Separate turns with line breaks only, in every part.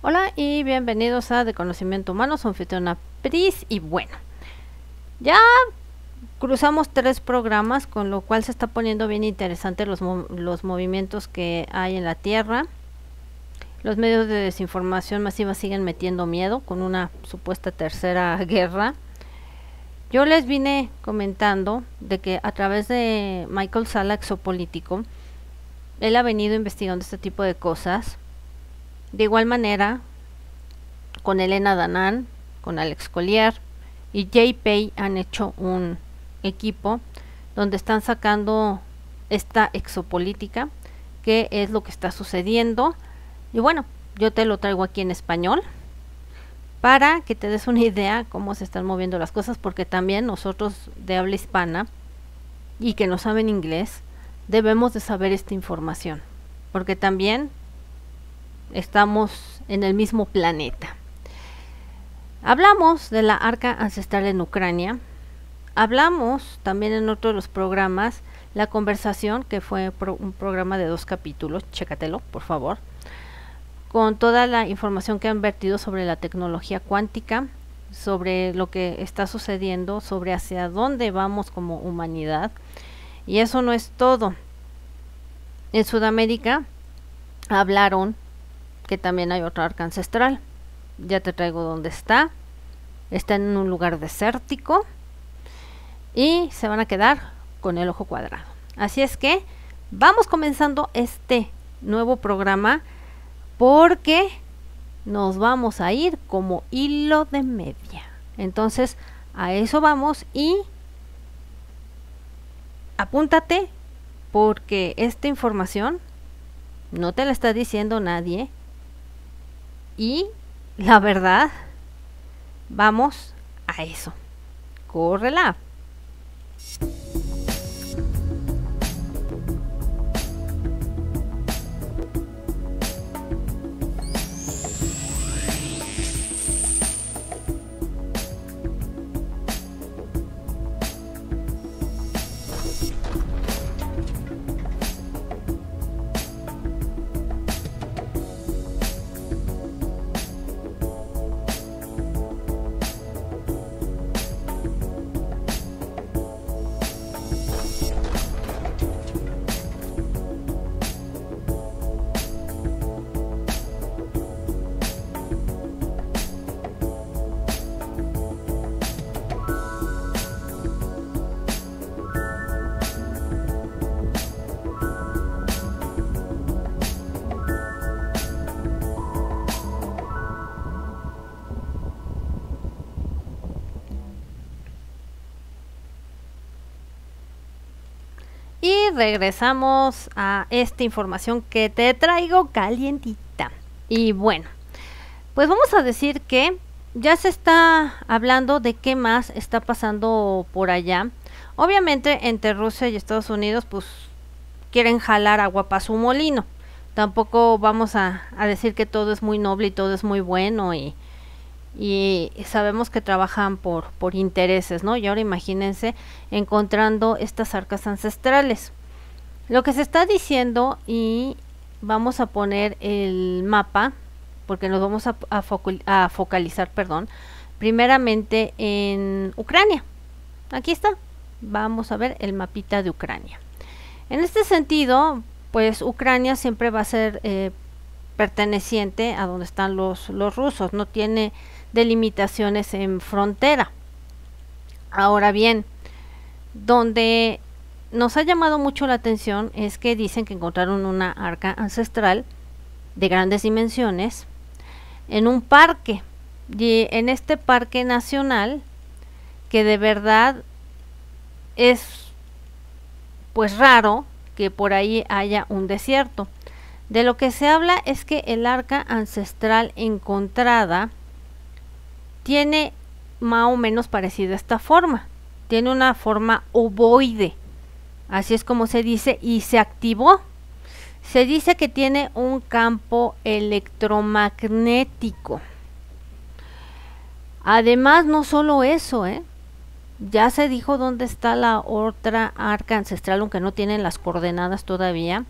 Hola y bienvenidos a De Conocimiento Humano, soy anfitriona Pris. Y bueno, ya cruzamos tres programas, con lo cual se está poniendo bien interesante los, los movimientos que hay en la Tierra. Los medios de desinformación masiva siguen metiendo miedo con una supuesta tercera guerra. Yo les vine comentando de que a través de Michael Sala, exopolítico, él ha venido investigando este tipo de cosas de igual manera, con Elena Danán, con Alex Collier y J-Pay han hecho un equipo donde están sacando esta exopolítica, que es lo que está sucediendo. Y bueno, yo te lo traigo aquí en español para que te des una idea cómo se están moviendo las cosas, porque también nosotros de habla hispana y que no saben inglés, debemos de saber esta información, porque también estamos en el mismo planeta. Hablamos de la arca ancestral en Ucrania. Hablamos también en otro de los programas, La conversación, que fue un programa de dos capítulos, chécatelo, por favor, con toda la información que han vertido sobre la tecnología cuántica, sobre lo que está sucediendo, sobre hacia dónde vamos como humanidad. Y eso no es todo. En Sudamérica hablaron que también hay otro arca ancestral. Ya te traigo dónde está. Está en un lugar desértico y se van a quedar con el ojo cuadrado. Así es que vamos comenzando este nuevo programa porque nos vamos a ir como hilo de media. Entonces, a eso vamos y apúntate porque esta información no te la está diciendo nadie, y la verdad, vamos a eso. Córrela. Y regresamos a esta información que te traigo calientita. Y bueno, pues vamos a decir que ya se está hablando de qué más está pasando por allá. Obviamente entre Rusia y Estados Unidos pues quieren jalar agua para su molino. Tampoco vamos a, decir que todo es muy noble y todo es muy bueno y, y sabemos que trabajan por, por intereses, ¿no? Y ahora imagínense encontrando estas arcas ancestrales. Lo que se está diciendo y vamos a poner el mapa porque nos vamos a, a, focalizar, perdón, primeramente en Ucrania. Aquí está. Vamos a ver el mapita de Ucrania. En este sentido, pues Ucrania siempre va a ser eh, perteneciente a donde están los, los rusos. No tiene delimitaciones en frontera. Ahora bien, donde nos ha llamado mucho la atención es que dicen que encontraron una arca ancestral de grandes dimensiones en un parque. Y en este parque nacional, que de verdad es pues raro que por ahí haya un desierto. De lo que se habla es que el arca ancestral encontrada tiene más o menos parecida a esta forma. Tiene una forma ovoide. Así es como se dice y se activó. Se dice que tiene un campo electromagnético. Además, no solo eso, ¿eh? ya se dijo dónde está la otra arca ancestral, aunque no tienen las coordenadas todavía.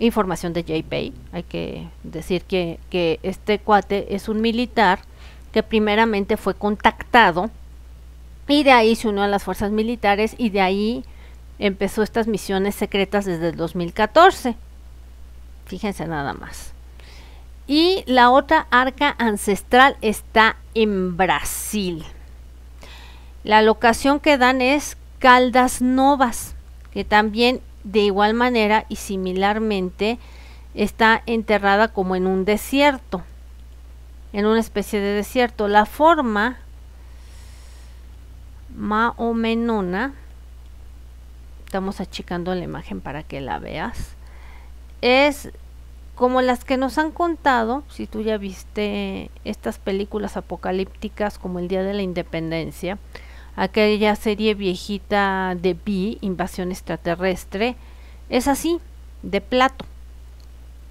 Información de J.P. Hay que decir que, que este cuate es un militar que primeramente fue contactado y de ahí se unió a las fuerzas militares y de ahí empezó estas misiones secretas desde el 2014. Fíjense nada más. Y la otra arca ancestral está en Brasil. La locación que dan es Caldas Novas, que también de igual manera y similarmente está enterrada como en un desierto en una especie de desierto. La forma maomenona, estamos achicando la imagen para que la veas, es como las que nos han contado, si tú ya viste estas películas apocalípticas como El Día de la Independencia, aquella serie viejita de B, Invasión Extraterrestre, es así, de plato.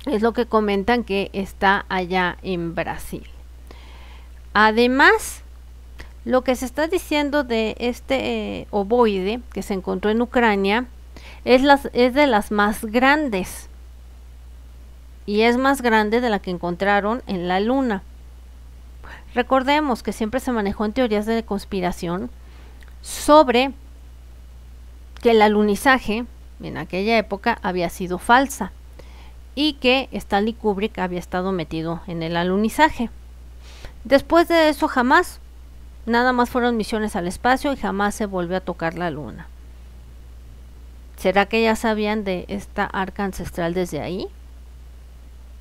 Es lo que comentan que está allá en Brasil. Además, lo que se está diciendo de este eh, ovoide que se encontró en Ucrania es, es de las más grandes y es más grande de la que encontraron en la Luna. Recordemos que siempre se manejó en teorías de conspiración sobre que el alunizaje en aquella época había sido falsa y que Stanley Kubrick había estado metido en el alunizaje. Después de eso jamás, nada más fueron misiones al espacio y jamás se volvió a tocar la luna. ¿Será que ya sabían de esta arca ancestral desde ahí?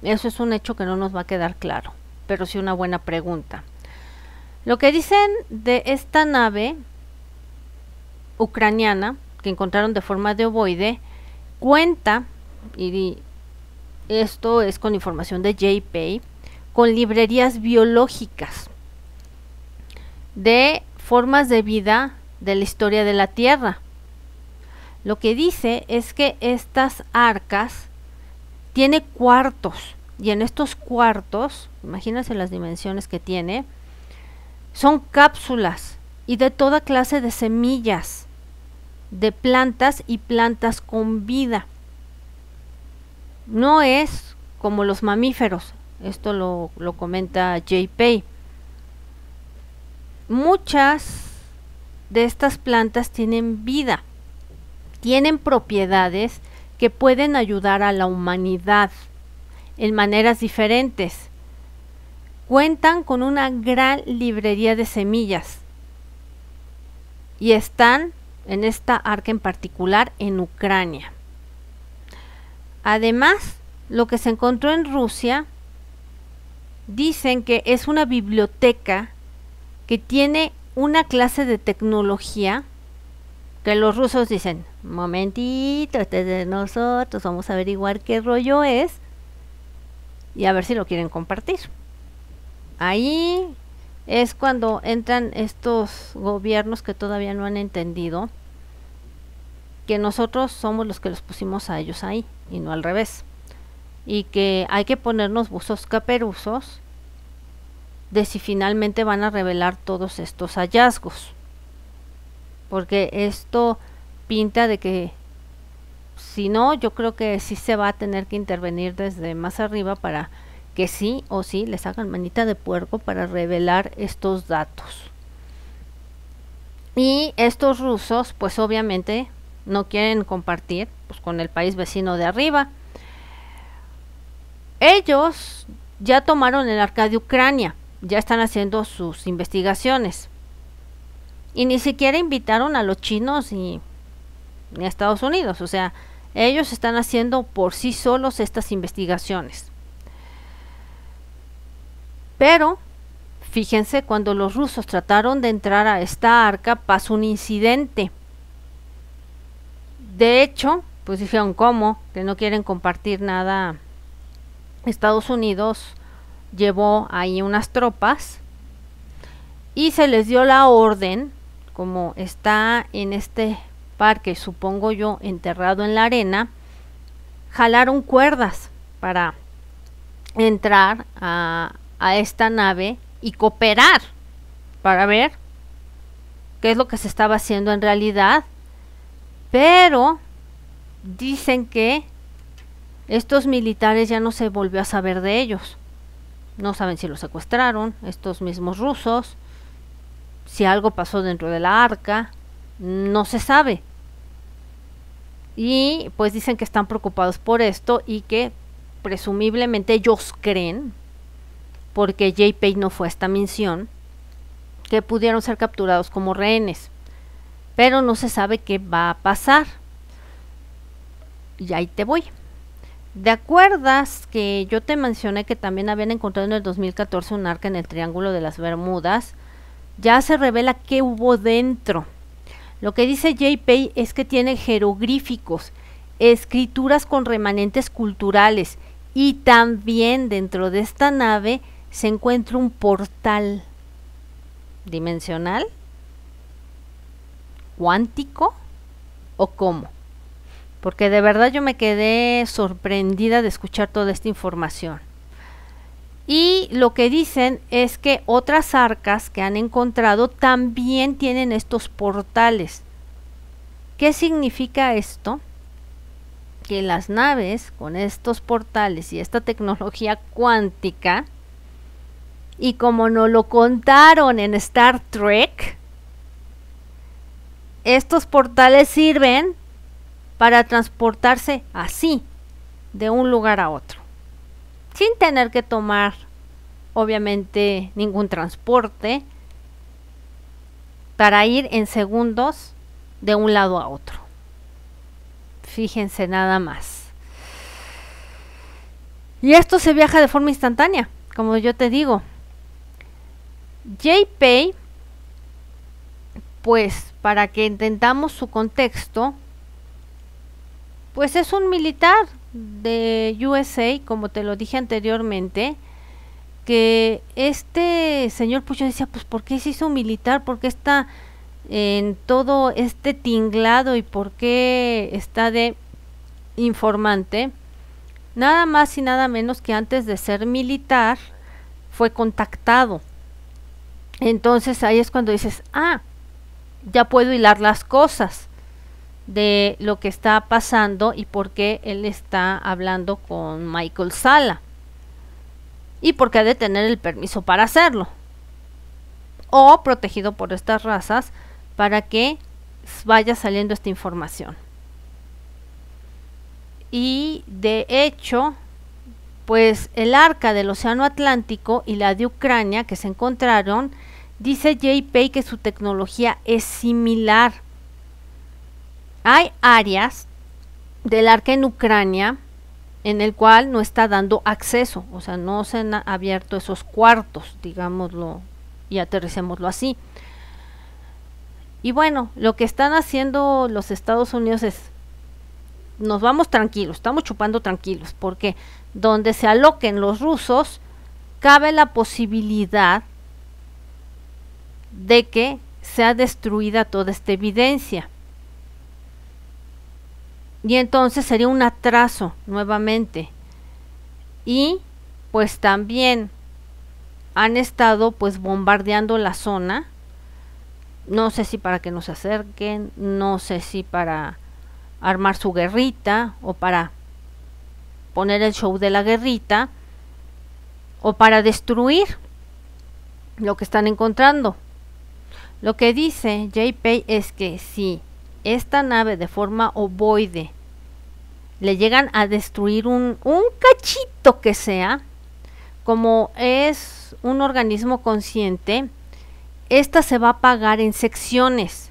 Eso es un hecho que no nos va a quedar claro, pero sí una buena pregunta. Lo que dicen de esta nave ucraniana que encontraron de forma de ovoide cuenta, y esto es con información de JPEG con librerías biológicas de formas de vida de la historia de la Tierra. Lo que dice es que estas arcas tiene cuartos y en estos cuartos, imagínense las dimensiones que tiene, son cápsulas y de toda clase de semillas, de plantas y plantas con vida. No es como los mamíferos, esto lo, lo comenta JPay. Muchas de estas plantas tienen vida, tienen propiedades que pueden ayudar a la humanidad en maneras diferentes. Cuentan con una gran librería de semillas y están en esta arca en particular en Ucrania. Además, lo que se encontró en Rusia dicen que es una biblioteca que tiene una clase de tecnología que los rusos dicen, momentito, este de nosotros, vamos a averiguar qué rollo es y a ver si lo quieren compartir. Ahí es cuando entran estos gobiernos que todavía no han entendido que nosotros somos los que los pusimos a ellos ahí y no al revés y que hay que ponernos buzos caperuzos de si finalmente van a revelar todos estos hallazgos. Porque esto pinta de que si no, yo creo que sí se va a tener que intervenir desde más arriba para que sí o sí les hagan manita de puerco para revelar estos datos. Y estos rusos, pues obviamente no quieren compartir pues, con el país vecino de arriba. Ellos ya tomaron el arca de Ucrania, ya están haciendo sus investigaciones. Y ni siquiera invitaron a los chinos y, ni a Estados Unidos. O sea, ellos están haciendo por sí solos estas investigaciones. Pero, fíjense, cuando los rusos trataron de entrar a esta arca, pasó un incidente. De hecho, pues dijeron, ¿cómo? Que no quieren compartir nada Estados Unidos llevó ahí unas tropas y se les dio la orden, como está en este parque, supongo yo, enterrado en la arena, jalaron cuerdas para entrar a, esta nave y cooperar para ver qué es lo que se estaba haciendo en realidad. Pero dicen que estos militares ya no se volvió a saber de ellos. No saben si los secuestraron, estos mismos rusos, si algo pasó dentro de la arca, no se sabe. Y pues dicen que están preocupados por esto y que presumiblemente ellos creen, porque Pay no fue a esta misión, que pudieron ser capturados como rehenes. Pero no se sabe qué va a pasar. Y ahí te voy. ¿De acuerdas que yo te mencioné que también habían encontrado en el 2014 un arca en el Triángulo de las Bermudas? Ya se revela qué hubo dentro. Lo que dice J.P. es que tiene jeroglíficos, escrituras con remanentes culturales y también dentro de esta nave se encuentra un portal dimensional, cuántico o cómo porque de verdad yo me quedé sorprendida de escuchar toda esta información. Y lo que dicen es que otras arcas que han encontrado también tienen estos portales. ¿Qué significa esto? Que las naves con estos portales y esta tecnología cuántica, y como nos lo contaron en Star Trek, estos portales sirven para transportarse así de un lugar a otro, sin tener que tomar obviamente ningún transporte para ir en segundos de un lado a otro. Fíjense nada más. Y esto se viaja de forma instantánea, como yo te digo. JPay, pues para que entendamos su contexto, pues es un militar de USA, como te lo dije anteriormente, que este señor Pucho pues decía, pues ¿por qué se hizo militar? ¿Por qué está en todo este tinglado y por qué está de informante? Nada más y nada menos que antes de ser militar fue contactado. Entonces ahí es cuando dices, ah, ya puedo hilar las cosas de lo que está pasando y por qué él está hablando con Michael Sala. Y por qué ha de tener el permiso para hacerlo. O protegido por estas razas para que vaya saliendo esta información. Y de hecho, pues el arca del Océano Atlántico y la de Ucrania que se encontraron, dice JP que su tecnología es similar hay áreas del arca en Ucrania en el cual no está dando acceso, o sea, no se han abierto esos cuartos, digámoslo y aterricémoslo así. Y bueno, lo que están haciendo los Estados Unidos es, nos vamos tranquilos, estamos chupando tranquilos, porque donde se aloquen los rusos, cabe la posibilidad de que sea destruida toda esta evidencia y entonces sería un atraso nuevamente. Y pues también han estado pues bombardeando la zona. No sé si para que nos acerquen, no sé si para armar su guerrita o para poner el show de la guerrita o para destruir lo que están encontrando. Lo que dice JP es que sí esta nave de forma ovoide le llegan a destruir un, cachito que sea, como es un organismo consciente, esta se va a pagar en secciones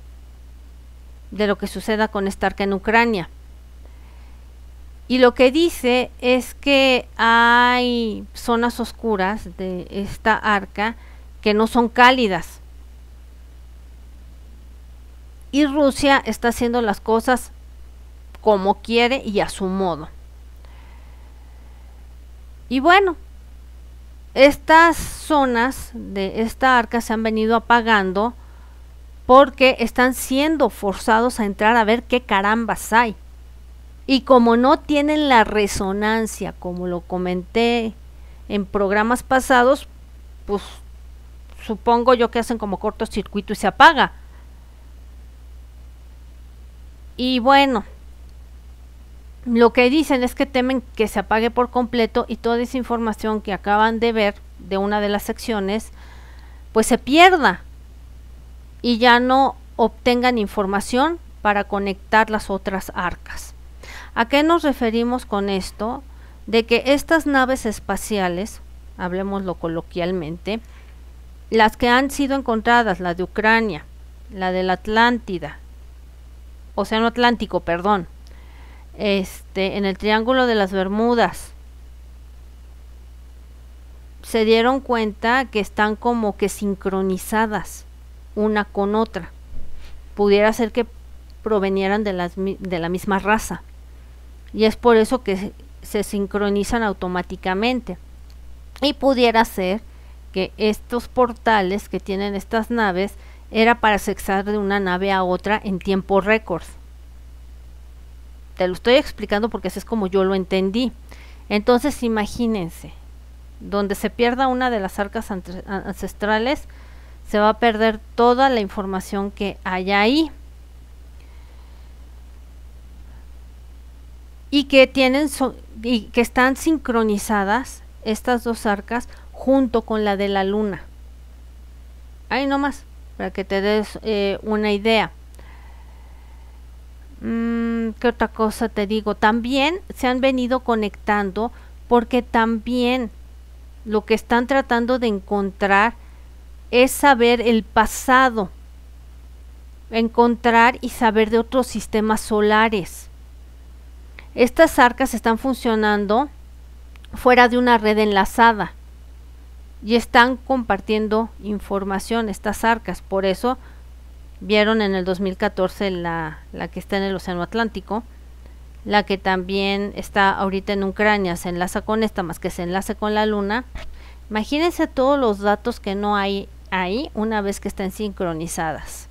de lo que suceda con esta arca en Ucrania. Y lo que dice es que hay zonas oscuras de esta arca que no son cálidas. Y Rusia está haciendo las cosas como quiere y a su modo. Y bueno, estas zonas de esta arca se han venido apagando porque están siendo forzados a entrar a ver qué carambas hay. Y como no tienen la resonancia, como lo comenté en programas pasados, pues supongo yo que hacen como cortocircuito y se apaga. Y bueno, lo que dicen es que temen que se apague por completo y toda esa información que acaban de ver de una de las secciones, pues se pierda y ya no obtengan información para conectar las otras arcas. ¿A qué nos referimos con esto? De que estas naves espaciales, hablemoslo coloquialmente, las que han sido encontradas, la de Ucrania, la de la Atlántida, Océano Atlántico, perdón. Este, en el Triángulo de las Bermudas. Se dieron cuenta que están como que sincronizadas una con otra. Pudiera ser que provenieran de, la misma raza. Y es por eso que se sincronizan automáticamente. Y pudiera ser que estos portales que tienen estas naves era para sexar de una nave a otra en tiempo récord. Te lo estoy explicando porque así es como yo lo entendí. Entonces imagínense, donde se pierda una de las arcas ancestrales, se va a perder toda la información que hay ahí. Y que tienen y que están sincronizadas estas dos arcas junto con la de la luna. Ahí nomás para que te des eh, una idea. Mm, ¿Qué otra cosa te digo? También se han venido conectando porque también lo que están tratando de encontrar es saber el pasado, encontrar y saber de otros sistemas solares. Estas arcas están funcionando fuera de una red enlazada y están compartiendo información, estas arcas. Por eso vieron en el 2014 la, la que está en el Océano Atlántico, la que también está ahorita en Ucrania, se enlaza con esta, más que se enlace con la Luna. Imagínense todos los datos que no hay ahí una vez que estén sincronizadas.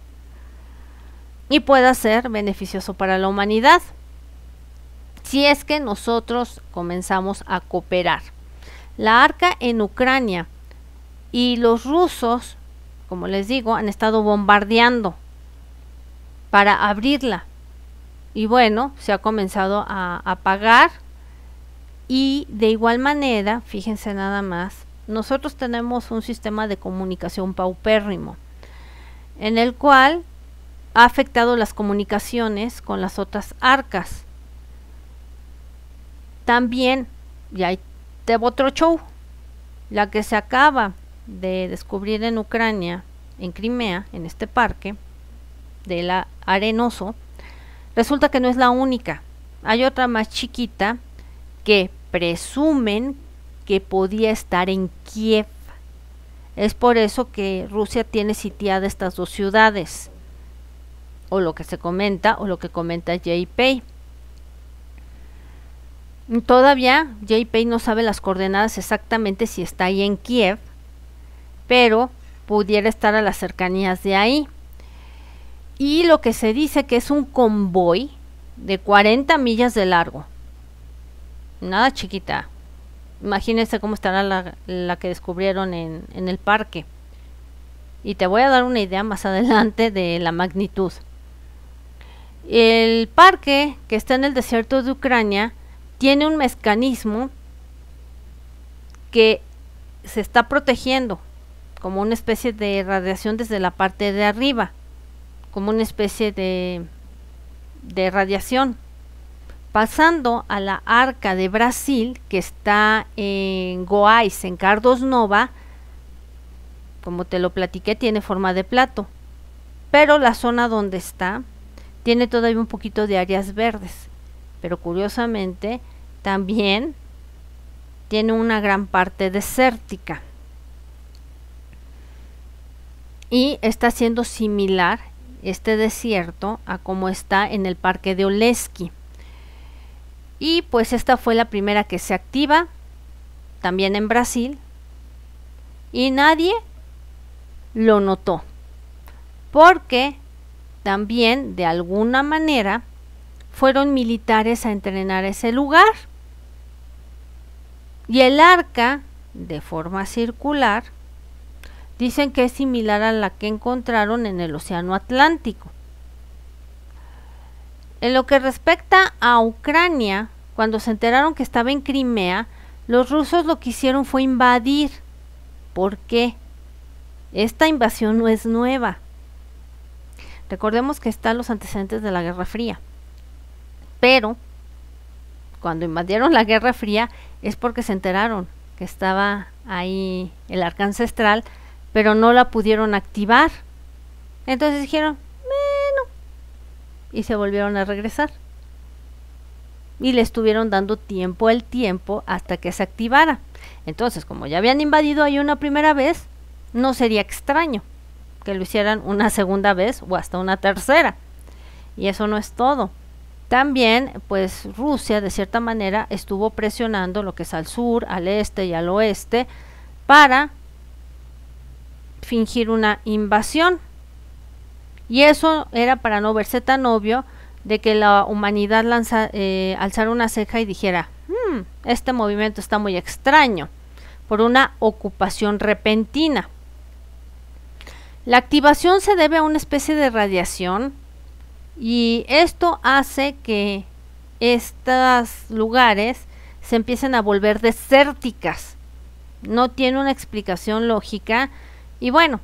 Y pueda ser beneficioso para la humanidad si es que nosotros comenzamos a cooperar. La arca en Ucrania y los rusos, como les digo, han estado bombardeando para abrirla. Y bueno, se ha comenzado a apagar. Y de igual manera, fíjense nada más, nosotros tenemos un sistema de comunicación paupérrimo, en el cual ha afectado las comunicaciones con las otras arcas. También, ya hay otro show, la que se acaba de descubrir en Ucrania, en Crimea, en este parque de la arenoso, resulta que no es la única. Hay otra más chiquita que presumen que podía estar en Kiev. Es por eso que Rusia tiene sitiada estas dos ciudades, o lo que se comenta, o lo que comenta Pay. Todavía J.P. no sabe las coordenadas exactamente si está ahí en Kiev, pero pudiera estar a las cercanías de ahí. Y lo que se dice que es un convoy de 40 millas de largo. Nada chiquita. Imagínense cómo estará la, que descubrieron en el parque. Y te voy a dar una idea más adelante de la magnitud. El parque que está en el desierto de Ucrania tiene un mecanismo que se está protegiendo como una especie de radiación desde la parte de arriba, como una especie de, de radiación. Pasando a la arca de Brasil, que está en Goiás, en Cardos Nova, como te lo platiqué, tiene forma de plato. Pero la zona donde está tiene todavía un poquito de áreas verdes. Pero curiosamente, también tiene una gran parte desértica y está siendo similar este desierto a como está en el parque de Oleski. Y pues esta fue la primera que se activa, también en Brasil, y nadie lo notó, porque también de alguna manera fueron militares a entrenar ese lugar. Y el arca, de forma circular, Dicen que es similar a la que encontraron en el Océano Atlántico. En lo que respecta a Ucrania, cuando se enteraron que estaba en Crimea, los rusos lo que hicieron fue invadir. ¿Por qué? Esta invasión no es nueva. Recordemos que están los antecedentes de la Guerra Fría. Pero, cuando invadieron la Guerra Fría es porque se enteraron que estaba ahí el arca ancestral pero no la pudieron activar. Entonces dijeron, bueno, y se volvieron a regresar. Y le estuvieron dando tiempo al tiempo hasta que se activara. Entonces, como ya habían invadido ahí una primera vez, no sería extraño que lo hicieran una segunda vez o hasta una tercera. Y eso no es todo. También, pues Rusia, de cierta manera, estuvo presionando lo que es al sur, al este y al oeste para fingir una invasión. Y eso era para no verse tan obvio de que la humanidad lanza, eh, alzara una ceja y dijera, hmm, este movimiento está muy extraño, por una ocupación repentina. La activación se debe a una especie de radiación y esto hace que estos lugares se empiecen a volver desérticas. No tiene una explicación lógica y bueno,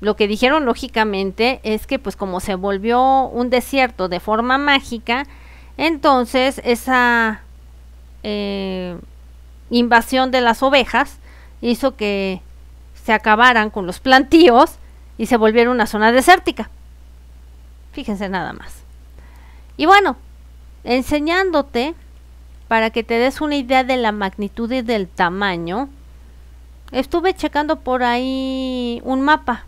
lo que dijeron lógicamente es que pues como se volvió un desierto de forma mágica, entonces esa eh, invasión de las ovejas hizo que se acabaran con los plantíos y se volviera una zona desértica. Fíjense nada más. Y bueno, enseñándote para que te des una idea de la magnitud y del tamaño Estuve checando por ahí un mapa.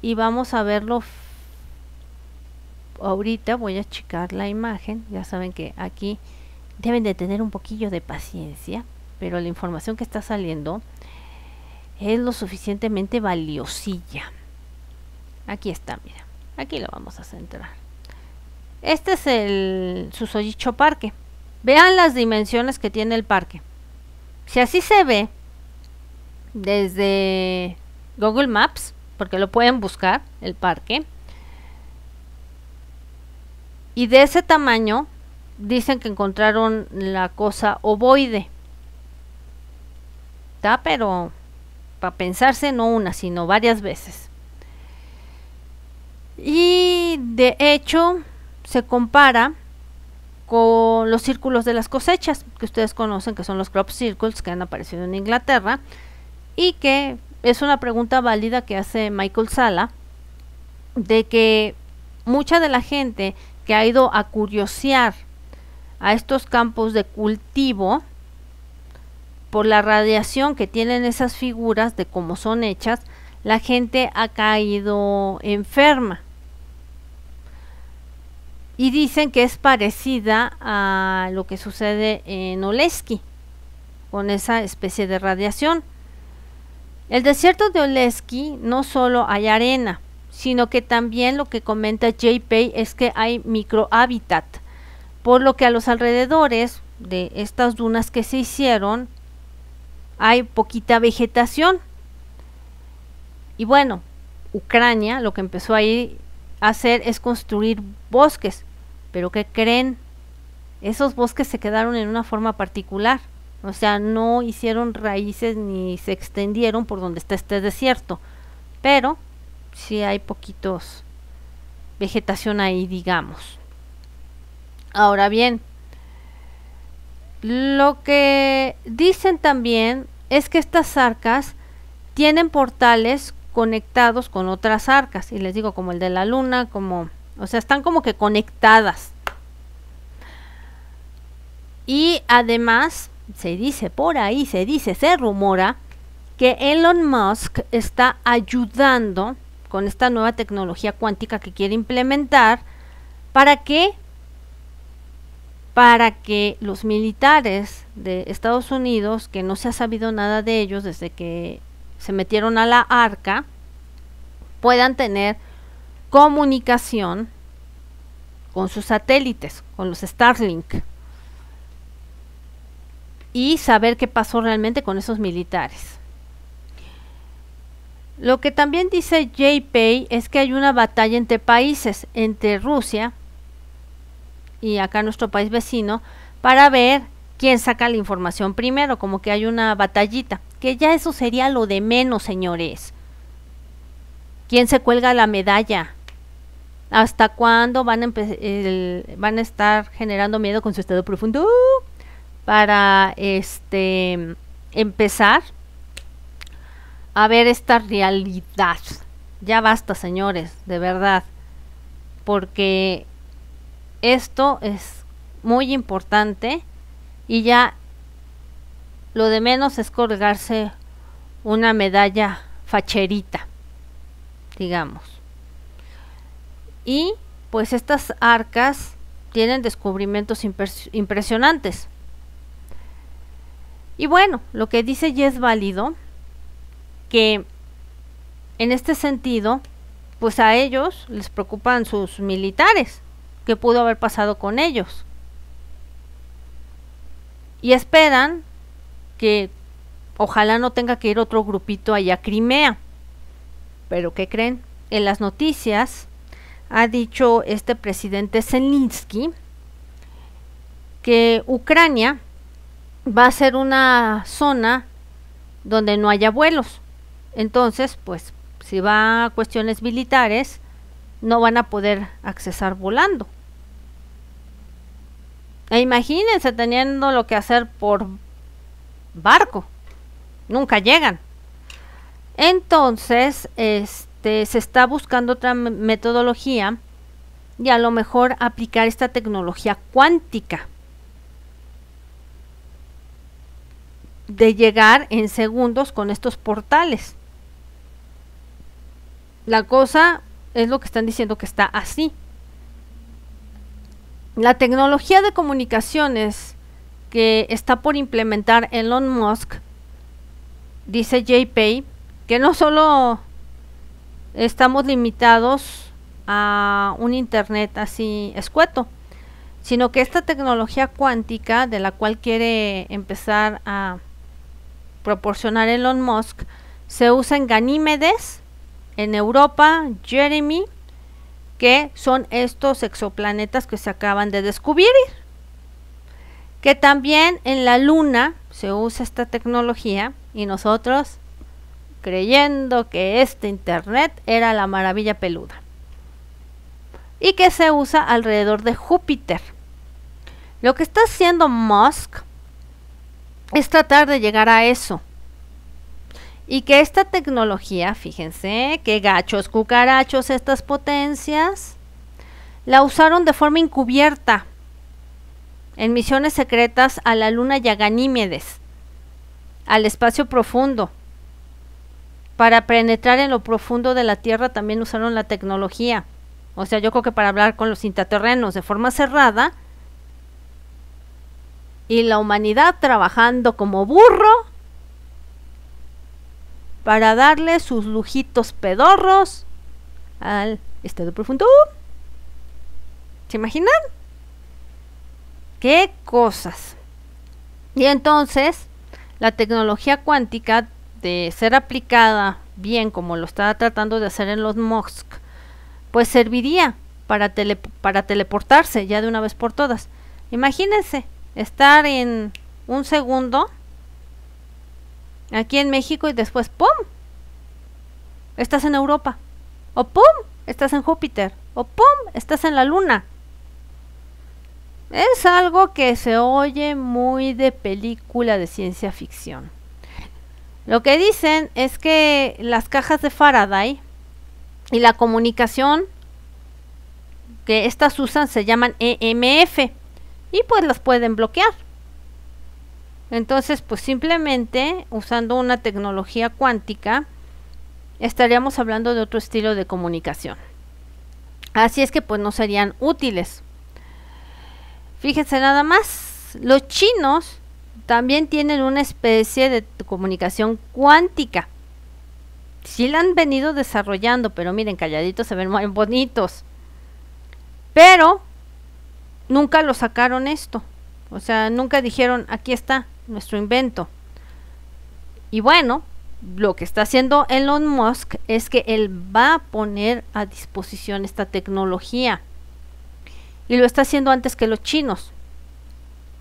Y vamos a verlo ahorita. Voy a checar la imagen. Ya saben que aquí deben de tener un poquillo de paciencia. Pero la información que está saliendo es lo suficientemente valiosilla. Aquí está, mira. Aquí lo vamos a centrar. Este es el Susoyicho Parque. Vean las dimensiones que tiene el parque. Si así se ve, desde Google Maps, porque lo pueden buscar, el parque. Y de ese tamaño dicen que encontraron la cosa ovoide. pero para pensarse no una, sino varias veces. Y de hecho se compara con los círculos de las cosechas, que ustedes conocen, que son los crop circles que han aparecido en Inglaterra, y que es una pregunta válida que hace Michael Sala, de que mucha de la gente que ha ido a curiosear a estos campos de cultivo, por la radiación que tienen esas figuras de cómo son hechas, la gente ha caído enferma. Y dicen que es parecida a lo que sucede en Oleski, con esa especie de radiación. El desierto de Oleski no solo hay arena, sino que también lo que comenta Pay es que hay microhábitat, por lo que a los alrededores de estas dunas que se hicieron hay poquita vegetación. Y bueno, Ucrania lo que empezó ahí a hacer es construir bosques, pero ¿qué creen? Esos bosques se quedaron en una forma particular. O sea, no hicieron raíces ni se extendieron por donde está este desierto. Pero sí hay poquitos vegetación ahí, digamos. Ahora bien, lo que dicen también es que estas arcas tienen portales conectados con otras arcas. Y les digo, como el de la luna, como... O sea, están como que conectadas. Y además se dice por ahí, se dice, se rumora que Elon Musk está ayudando con esta nueva tecnología cuántica que quiere implementar para que para que los militares de Estados Unidos, que no se ha sabido nada de ellos desde que se metieron a la arca, puedan tener comunicación con sus satélites, con los Starlink y saber qué pasó realmente con esos militares. Lo que también dice JP es que hay una batalla entre países, entre Rusia y acá nuestro país vecino, para ver quién saca la información primero, como que hay una batallita, que ya eso sería lo de menos, señores. ¿Quién se cuelga la medalla? ¿Hasta cuándo van a, van a estar generando miedo con su estado profundo? para este empezar a ver esta realidad. Ya basta, señores, de verdad, porque esto es muy importante y ya lo de menos es colgarse una medalla facherita, digamos. Y pues estas arcas tienen descubrimientos impresionantes. Y bueno, lo que dice ya es válido, que en este sentido, pues a ellos les preocupan sus militares, que pudo haber pasado con ellos. Y esperan que ojalá no tenga que ir otro grupito allá a Crimea. Pero ¿qué creen? En las noticias ha dicho este presidente Zelensky que Ucrania va a ser una zona donde no haya vuelos. Entonces, pues si va a cuestiones militares, no van a poder accesar volando. E imagínense teniendo lo que hacer por barco. Nunca llegan. Entonces, este, se está buscando otra metodología y a lo mejor aplicar esta tecnología cuántica de llegar en segundos con estos portales. La cosa es lo que están diciendo que está así. La tecnología de comunicaciones que está por implementar Elon Musk, dice JP, que no solo estamos limitados a un Internet así escueto, sino que esta tecnología cuántica de la cual quiere empezar a proporcionar Elon Musk se usa en Ganímedes, en Europa, Jeremy, que son estos exoplanetas que se acaban de descubrir. Que también en la Luna se usa esta tecnología y nosotros creyendo que este Internet era la maravilla peluda. Y que se usa alrededor de Júpiter. Lo que está haciendo Musk es tratar de llegar a eso. Y que esta tecnología, fíjense, que gachos, cucarachos, estas potencias, la usaron de forma encubierta en misiones secretas a la Luna y a al espacio profundo. Para penetrar en lo profundo de la Tierra también usaron la tecnología. O sea, yo creo que para hablar con los intraterrenos de forma cerrada, y la humanidad trabajando como burro para darle sus lujitos pedorros al estado profundo. ¿Se imaginan? ¡Qué cosas! Y entonces, la tecnología cuántica de ser aplicada bien como lo estaba tratando de hacer en los mosques. pues serviría para, tele, para teleportarse ya de una vez por todas. Imagínense, estar en un segundo aquí en México y después ¡pum! Estás en Europa. O ¡pum! Estás en Júpiter. O ¡pum! Estás en la Luna. Es algo que se oye muy de película de ciencia ficción. Lo que dicen es que las cajas de Faraday y la comunicación que estas usan se llaman EMF y pues las pueden bloquear. Entonces, pues simplemente usando una tecnología cuántica, estaríamos hablando de otro estilo de comunicación. Así es que pues no serían útiles. Fíjense nada más, los chinos también tienen una especie de comunicación cuántica. Sí la han venido desarrollando, pero miren, calladitos se ven muy bonitos. Pero nunca lo sacaron esto. O sea, nunca dijeron, aquí está nuestro invento. Y bueno, lo que está haciendo Elon Musk es que él va a poner a disposición esta tecnología. Y lo está haciendo antes que los chinos.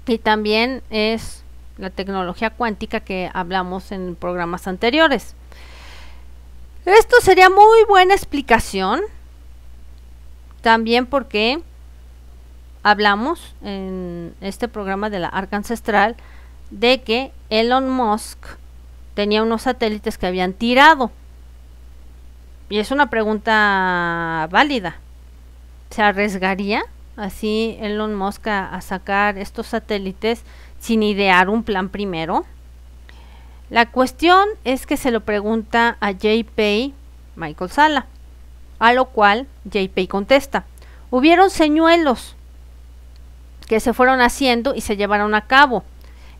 Y también es la tecnología cuántica que hablamos en programas anteriores. Esto sería muy buena explicación. También porque hablamos en este programa de la arca ancestral de que Elon Musk tenía unos satélites que habían tirado. Y es una pregunta válida. ¿Se arriesgaría así Elon Musk a, sacar estos satélites sin idear un plan primero? La cuestión es que se lo pregunta a J.P. Michael Sala, a lo cual J.P. contesta, hubieron señuelos, que se fueron haciendo y se llevaron a cabo,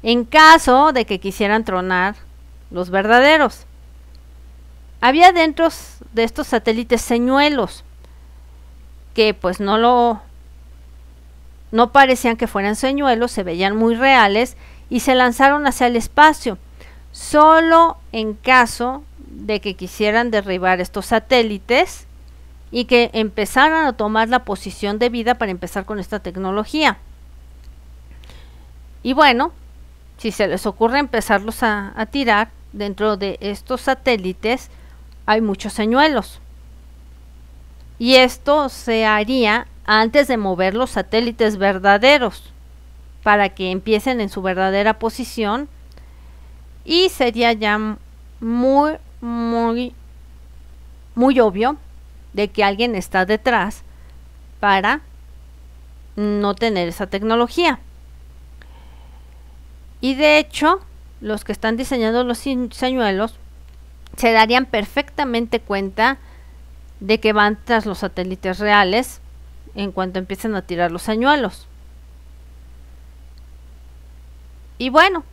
en caso de que quisieran tronar los verdaderos. Había dentro de estos satélites señuelos, que pues no lo no parecían que fueran señuelos, se veían muy reales y se lanzaron hacia el espacio, solo en caso de que quisieran derribar estos satélites y que empezaran a tomar la posición debida para empezar con esta tecnología. Y bueno, si se les ocurre empezarlos a, tirar dentro de estos satélites, hay muchos señuelos. Y esto se haría antes de mover los satélites verdaderos para que empiecen en su verdadera posición y sería ya muy muy muy obvio de que alguien está detrás para no tener esa tecnología. Y de hecho, los que están diseñando los señuelos se darían perfectamente cuenta de que van tras los satélites reales en cuanto empiecen a tirar los señuelos. Y bueno,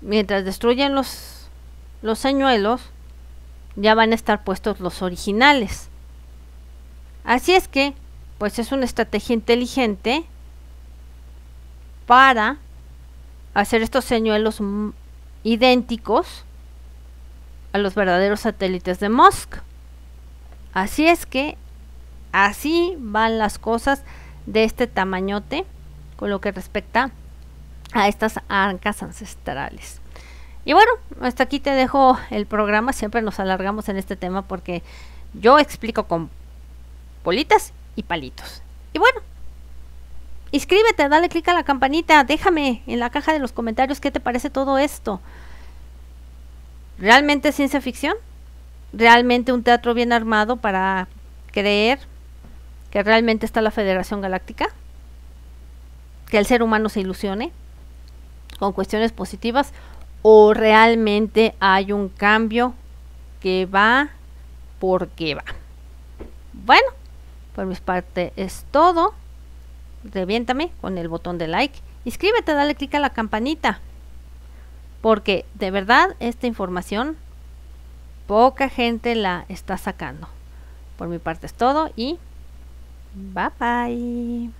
mientras destruyen los, los señuelos, ya van a estar puestos los originales. Así es que, pues es una estrategia inteligente para hacer estos señuelos idénticos a los verdaderos satélites de Musk. Así es que así van las cosas de este tamañote con lo que respecta a estas arcas ancestrales. Y bueno, hasta aquí te dejo el programa. Siempre nos alargamos en este tema porque yo explico con bolitas y palitos. Y bueno, Inscríbete, dale clic a la campanita, déjame en la caja de los comentarios qué te parece todo esto. ¿Realmente ciencia ficción? ¿Realmente un teatro bien armado para creer que realmente está la Federación Galáctica? ¿Que el ser humano se ilusione con cuestiones positivas? ¿O realmente hay un cambio que va porque va? Bueno, por mi parte es todo reviéntame con el botón de like, inscríbete, dale clic a la campanita, porque de verdad esta información poca gente la está sacando. Por mi parte es todo y bye bye.